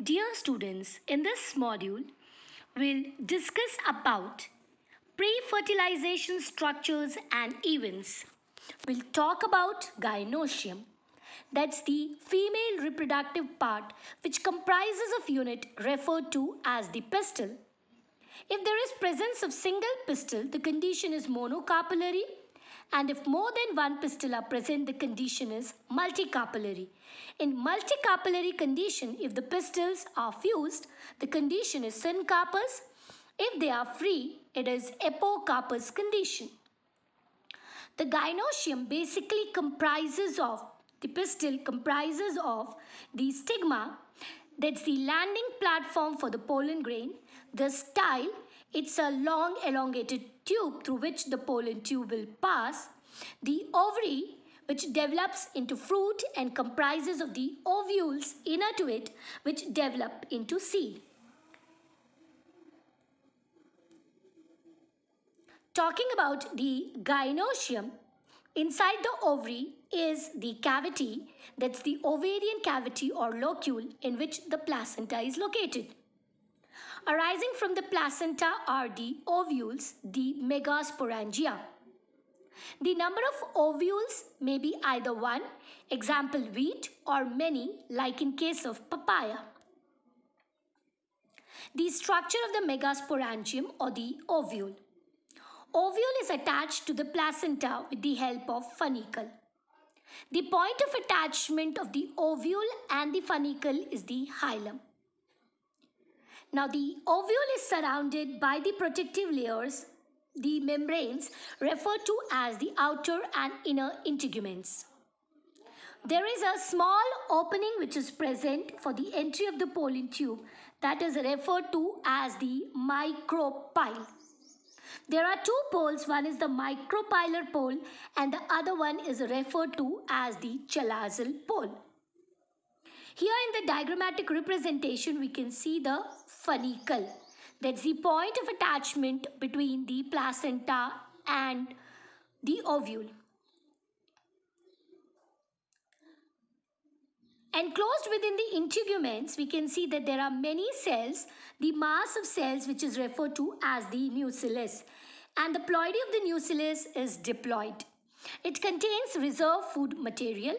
Dear students, in this module, we'll discuss about pre-fertilization structures and events. We'll talk about gynosium. That's the female reproductive part which comprises of unit referred to as the pistil. If there is presence of single pistil, the condition is monocarpillary and if more than one pistil are present, the condition is multicarpillary. In multicarpillary condition, if the pistils are fused, the condition is syncarpous. If they are free, it is apocarpous condition. The gynosium basically comprises of, the pistil comprises of the stigma, that's the landing platform for the pollen grain, the style, it's a long elongated tube through which the pollen tube will pass, the ovary which develops into fruit and comprises of the ovules inner to it which develop into seed. Talking about the gynosium, inside the ovary is the cavity, that's the ovarian cavity or locule in which the placenta is located arising from the placenta are the ovules, the megasporangia. The number of ovules may be either one, example wheat, or many, like in case of papaya. The structure of the megasporangium or the ovule. Ovule is attached to the placenta with the help of funicle. The point of attachment of the ovule and the funicle is the hilum. Now the ovule is surrounded by the protective layers, the membranes referred to as the outer and inner integuments. There is a small opening which is present for the entry of the pollen tube that is referred to as the micropyle. There are two poles, one is the micropylar pole and the other one is referred to as the chalazal pole. Here in the diagrammatic representation, we can see the funicle. That's the point of attachment between the placenta and the ovule. Enclosed within the integuments, we can see that there are many cells, the mass of cells which is referred to as the nucleus. And the ploidy of the nucleus is diploid. It contains reserve food material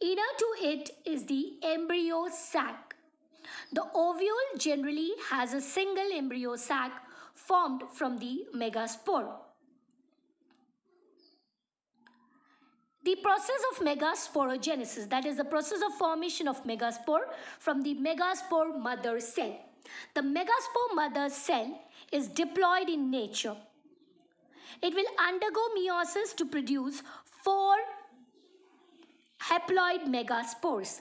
Inner to it is the embryo sac. The ovule generally has a single embryo sac formed from the megaspore. The process of megasporogenesis, that is the process of formation of megaspore from the megaspore mother cell. The megaspore mother cell is diploid in nature. It will undergo meiosis to produce four haploid megaspores.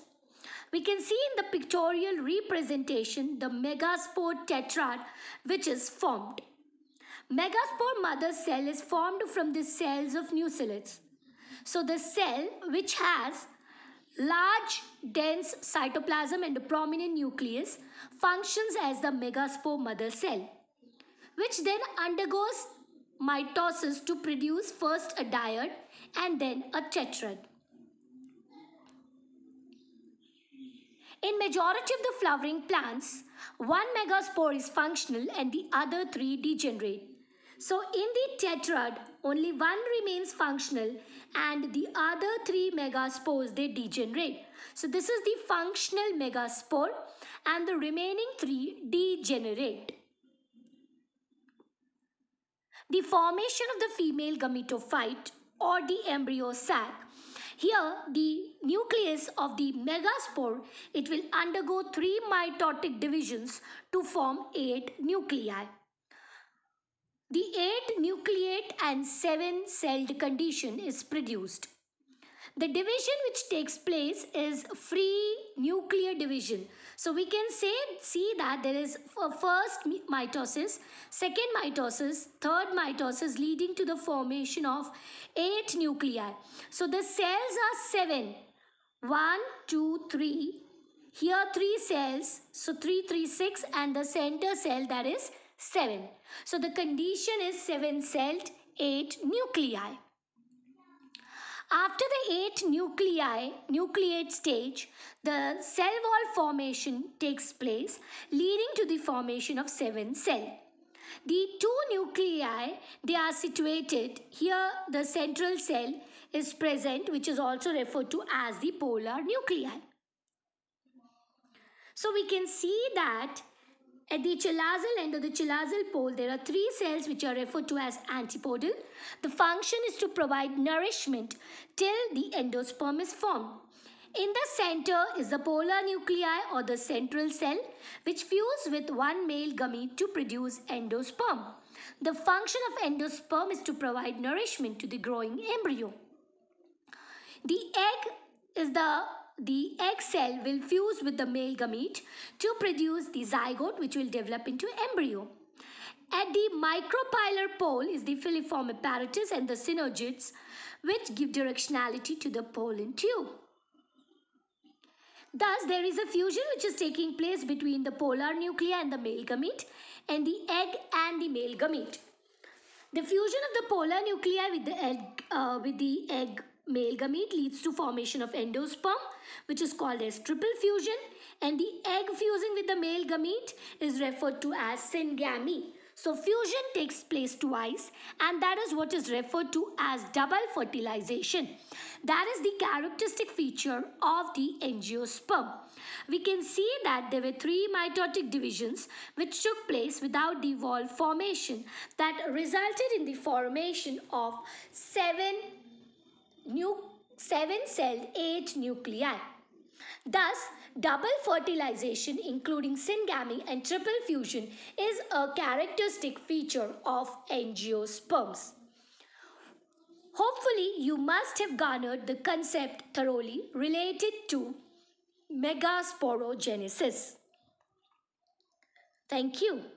We can see in the pictorial representation the megaspore tetrad which is formed. Megaspore mother cell is formed from the cells of nucleates. So the cell which has large dense cytoplasm and a prominent nucleus functions as the megaspore mother cell which then undergoes mitosis to produce first a diode and then a tetrad. In majority of the flowering plants, one megaspore is functional and the other three degenerate. So in the tetrad, only one remains functional and the other three megaspores, they degenerate. So this is the functional megaspore and the remaining three degenerate. The formation of the female gametophyte or the embryo sac here, the nucleus of the megaspore, it will undergo three mitotic divisions to form eight nuclei. The eight nucleate and seven celled condition is produced. The division which takes place is free nuclear division. So we can say see that there is first mitosis, second mitosis, third mitosis leading to the formation of eight nuclei. So the cells are seven. One, two, three. Here three cells. So three, three, six and the center cell that is seven. So the condition is seven celled, eight nuclei. After the eight nuclei, nucleate stage, the cell wall formation takes place, leading to the formation of seven cell. The two nuclei, they are situated. Here, the central cell is present, which is also referred to as the polar nuclei. So we can see that at the chalazal end of the chalazal pole, there are three cells which are referred to as antipodal. The function is to provide nourishment till the endosperm is formed. In the center is the polar nuclei or the central cell which fuse with one male gamete to produce endosperm. The function of endosperm is to provide nourishment to the growing embryo. The egg is the the egg cell will fuse with the male gamete to produce the zygote which will develop into embryo. At the micropylar pole is the filiform apparatus and the synergids which give directionality to the pollen tube. Thus, there is a fusion which is taking place between the polar nuclei and the male gamete and the egg and the male gamete. The fusion of the polar nuclei with the egg, uh, with the egg male gamete leads to formation of endosperm which is called as triple fusion and the egg fusing with the male gamete is referred to as syngamy. So fusion takes place twice and that is what is referred to as double fertilization. That is the characteristic feature of the angiosperm. We can see that there were three mitotic divisions which took place without the wall formation that resulted in the formation of seven seven-celled eight nuclei. Thus, double fertilization including syngamy and triple fusion is a characteristic feature of angiosperms. Hopefully, you must have garnered the concept thoroughly related to megasporogenesis. Thank you.